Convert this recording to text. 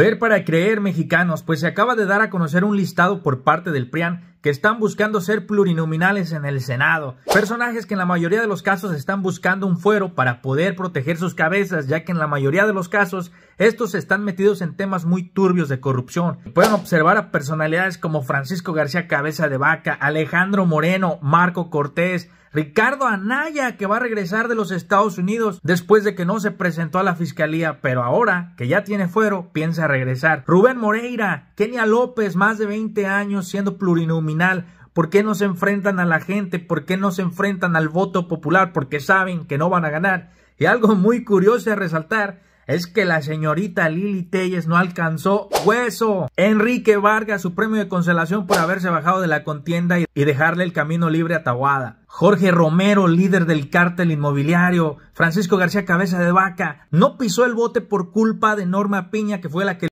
Ver para creer mexicanos, pues se acaba de dar a conocer un listado por parte del PRIAN que están buscando ser plurinominales en el Senado, personajes que en la mayoría de los casos están buscando un fuero para poder proteger sus cabezas, ya que en la mayoría de los casos estos están metidos en temas muy turbios de corrupción. Pueden observar a personalidades como Francisco García Cabeza de Vaca, Alejandro Moreno, Marco Cortés, Ricardo Anaya, que va a regresar de los Estados Unidos después de que no se presentó a la fiscalía, pero ahora que ya tiene fuero, piensa regresar. Rubén Moreira, Kenia López, más de 20 años siendo plurinominal ¿Por qué no se enfrentan a la gente? ¿Por qué no se enfrentan al voto popular? Porque saben que no van a ganar. Y algo muy curioso de resaltar es que la señorita Lili Telles no alcanzó hueso. Enrique Vargas, su premio de consolación por haberse bajado de la contienda y dejarle el camino libre a Tawada. Jorge Romero, líder del cártel inmobiliario. Francisco García Cabeza de Vaca. No pisó el bote por culpa de Norma Piña, que fue la que